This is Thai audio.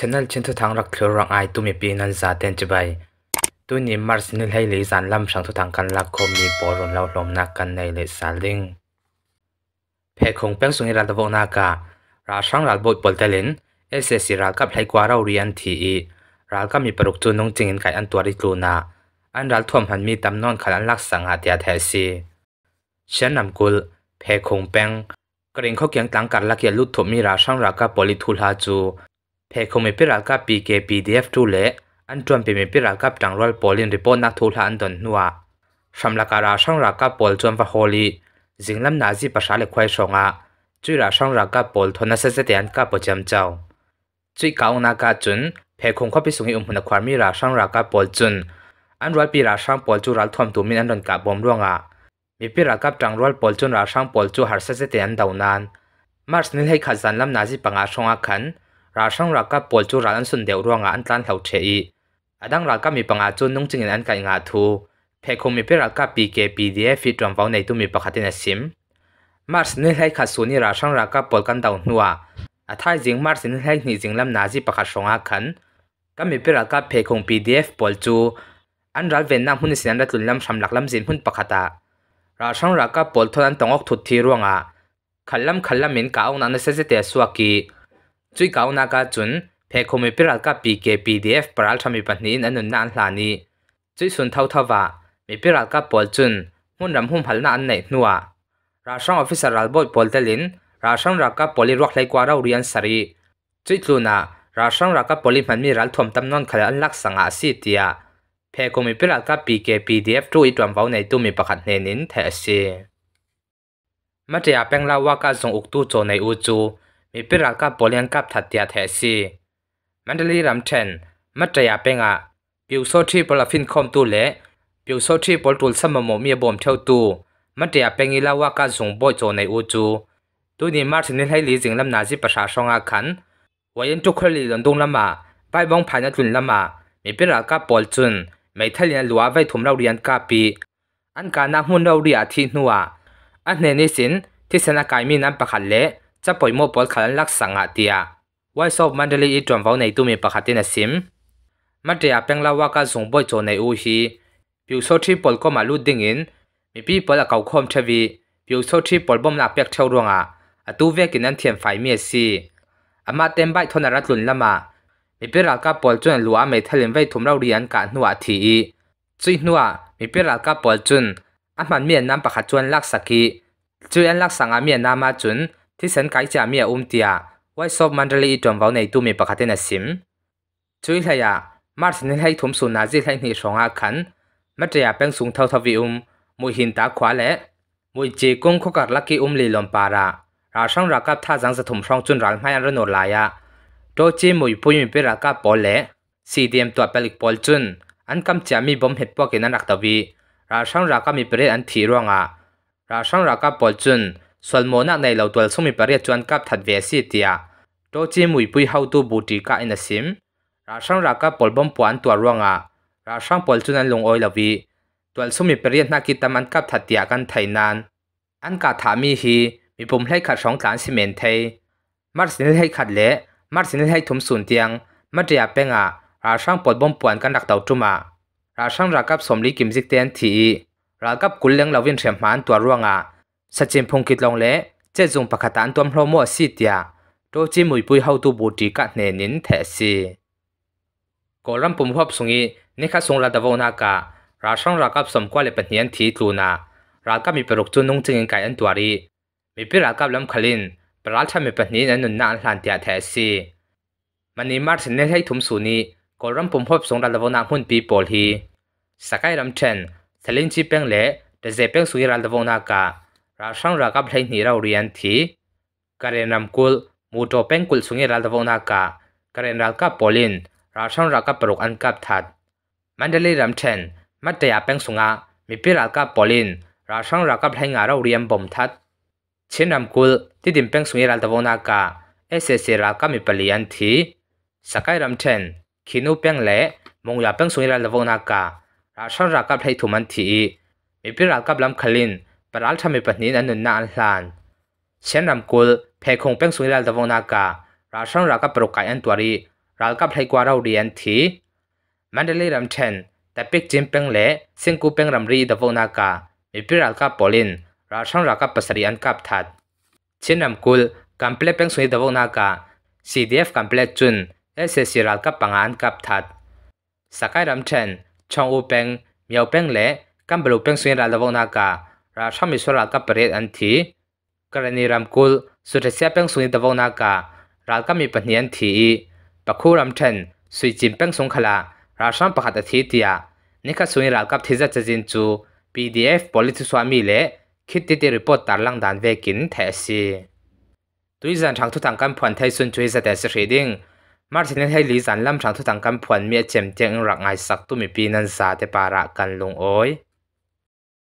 ชนนั้นฉันทุทางรักเธอรังไอตุมีปีนันซาเต็นจะไปตั้นี้มาร์สนิ่ให้ลิซานลำสังทุทางกันรักคมมีบอรุนเล่าลมนักกันในเลสซาลิงเพคงเป็งสุนีรัตบกนาการาชังรัตบุตรเปิดเตลินเอสเซซิรัลกับไฮกว่าเราเรียนทีอีรัลกับมีประลุกจูนงจิงไก่อันตัวริกลูนาอันรัลทวมหันมีตำนอนขันรักสังอาเดียเทสีเชนนำกุลเพคงเป็นกระดิ่งข้อเกี่ยงตั้งกันรักเกยรติลุทธมีราชังรักกับปลิทูลฮาจู phe khome piral ka pk pdf tu le an tuam pe me piral trang tangral polin report na thul han don nuwa samla kara sang ra ka pol chom va holi jinglam na ji pasha le khwai songa chui ra sang ra ka pol thona se se tian ka pocham chau chui ka una ka chun phe khong kho pi sungi um huna khwar mi ra sang ra ka pol chun an roi pi ra sang pol chu ral thom tu min an don ka bom ruanga mi pi ra ka tangral pol chun ra sang pol chu har se se tian daunan mars nil hei khazan lam na ji panga songa khan ราชงรักกับปวดจูรันสุนเดียวร่วงอันตันเหลวเฉยอดังรักกับมีปังอาจุนนุ่งจึงอันกันงาทูเพคงมีเปรักกับปีเกปีเดียฟิตรวมเฝ้าในตุมีปะคัตินสิมมาร์สนี่ให้ขัดสูนี่ราช่างรักกับปวดกันดาวนัวอาท้ายจิงมาร์สนี่ให้หนีจิงลำนาจีปะคัดสงอาคันก็มีเปรักกับเพคงปีเดียฟปวดจูอันรักเวนนั่งหุ่นสินันรัตุนลำชำหลักลำจินหุ่นปะคตาราช่างรักกับปวดทนันตองออกทุดทีร่วงอ่ะขันลำขันลำเหม็นกาวนั้นเสเตสวกีจุยก่านากาจุนเพคมิปิรัลกับปีเกปีดีเอฟปราลทำอีปันนี้นั่นนั่นลานีจุยสุนท่าทว่ามิปิรัลกับบอลจุนมุ่งรำหุ่มพัลนาอันไหนนัวราชองออฟิเซอรรัลบอยบอลเตลินราชองรักกับบอลีรักเลยกว่าเราเรียนสรีจุยลูน่าราชองรักกับบอลีมันมีรัลทอมตั้มนอนขลังลักสังอาซีเตียเพคมิปิรัลกับปีเกปีดีเอฟจุยดวงว่าในตัวมีประคันเนนินเทอเซ่มาเจียเป็งลาวากาจงอุกตูโจในอูจูมีปีรักกับบปิลียนกับทัดเดียเทซีมันเดลีรัมเทนมัตยาเป็งอ่ะปิวโซที่ปลาฟินคอมตูเละปิวโซที่ปลตูลสมมมีบอมเท่าตูมัตยาเป็งอีลาวากาส่งบอยโจในอูจูตัวนี้มาถึงนี่ให้ลีสิงลำนาจิประชาชนอาคันวัยนจุกคนลีหลงดงลำมาไปบังพัานนัุนลำมามีปีรักกับปอลจุนไม่ทเทียนลัวไว้ถมเราเรียนกาปีอันการนักมุ่นเราเรียนที่นัวอันเนนิสินที่สนัการมีน้ำประคันเละจะปล่อยโมบอลขันลักสังอาเดียไว้สอบมันเดลีอีจวนฟ้าในตัวมีประคตินสิมมันเดียเป็นลาวากาส่งบอยโจในอูฮีผิวโซที่ปอลก็มาลุดดิ่งอิน มีปี่ปอลเก่าคอมเทวีผิวโซที่ปอลบ่มลาเปียกเทารวงอ่ะตัวเวกินนั้นเทียนไฟเมียซีอามาเต็มใบทนรัตลุนละมา มีเปรากาปอลจนลัวไม่ทะเลนไว้ทุ่มเราเรียนกันนัวทีจุยนัวมีเปรากาปอลจนอามันเมียนน้ำประคตจวนลักสกีจุยอันลักสังอาเมียนนามาจนที่สันไกจะมีอุ้มเตียไว้สอบมันเรื่อยจนว่าในตู้มีประาศในสิมช่วยเลยอะมาร์ชนี่ให้ทุ่มสุนาจิให้ในสองอาคันมเตยาเป็นสูงเท่าทวีอุ้มมวยหินตาขวาและมวยเจกุ้งขกัดลักกี้อุ้มลีลมปาระ ราช่างรักกับท่าจังสะทุ่มช่องจุนรังไม่อันรนลายะโตจีจมวยปุยมีเปรักกับปอลและซีเดียมตัวเปลิกปอลจุน อันกำจะมีบอมเห็ดปวกนันักทวี ราช่างรักกับมีเปรอันทีร่วงอ่ะราช่างรักับปอลจุนส่วนโมนักในเหล่าตัวสมิปเรียจวนกับถัดเวสีเตียโตจีมุยปุยเฮาตูบูติกาอินสิมราชังรักกับปลบมปวนตัวร่วงอ่ะราชังปอลจุนันลงออยลวีตัวสมิปเรียนักกิตามันกับถัดเตียกันไทยนานอันกาถามีฮีมีปุ่มให้ขัดสองฐานซีเมนไทยมัดสินให้ขัดเละมัดสินให้ถมสูนเตียงมัดเดียเป็งอ่ะราชังปอลบมปวนกันดักเต่าจุมาราชังรักกับสมลีกิมซิกเตียนที รากับกุลเลงลาวินเฉียมหานตัวร่วงอ่ะสัจเจมพงกิดลองเละเจจงประศตันตัวมพรมวสิียาโตจิมุยปุยเฮาตูบูดีกัดเนนินแทสีกอลรำปุ่มพบสุงีนี่ข้งระดับวนาการาชังรากับสมกว่าเลยเป็นเนียนทีตูนารากับมีปรกจุนนุ่งจึงกายอันตัวรีมีปิรากับลำคลินปราชามีเป็นนี้นันนุนนาอันหลานเตียแทสีมันนี้มาถึงเนให้ถุมสุนีกอลรำปุ่มพบสงระดับวนาหุ่นปีโปลฮีสกายรำเชนทะเลนจีเป้งเละแต่เจเป้งสุยระดับวนาการาชังรักับเพลนี่เราเรียนที่การเรียนำกุลมูโตเป็นกุลสุงเงรัลวงนากาการเรียนรักับโอลินราชังรักับปรุกอันกับทัดมันเดลีรำเชนมัตเตียเป็นสุงะมีพิรักับโปลินราชังรักับเพลงเราเรียนบ่มทัดเช่นนำกุลที่ดิมเป็นสุงเงรัลวงนากาเอเซเรักับมีเปลี่ยนที่สกายรำเชนคินูเป็นเล่มงยาเป็นสุงเงรัลวงนาการาชังรักับเพลงถุมันทีมีพิรักับลำคลินปรัลทำไมปัจจุบันนั้นน่าอันลานเช่นรำกุลเพคงเป็นสุริยลตะวงนาการาชังรากับปรุกายอันตัวรีรากับไทกว่าเราเรียนทีมันได้เลยรำเชนแต่ปิกจิมเป็นเละซึ่งกูเป็นรำรีตะวงนากามีพิรากับปอลินราชังรากับปัสริอันกับทัดเช่นรำกุลกัมเพลเป็นสุริยตะวงนากา CDF กัมเพลจุนเอเซซิรากับปังอันกับทัดสกายรำเชนชองอูเป็งเมียวเป็งเละกัมเบลูเป็งสุริยาตะวงนาการาชมิสรากับเปรตอันทีกรณีรำกุลสุดเสียเป็งสุนิตวนาการาก็มีปัญญาทีปะคู่รำเชนสุจิมเป็งสงขลาราชมประกัตทีเดียนี่คือสุนิรากับทิจัจจินจู PDF บริษัทสวามีเลคิดติดรีพอร์ตตารางดานเวกินแทสีตุยจันทางทุทังกันผ่อนไทยสุนช่วยสเตสสรีดิ้งมาร์ชินให้ลีจันลำทางทุทังกันผ่อนเมียเจมเจงรักไงสักตุมีปีนันซาเตปาระกันลงโอ้ย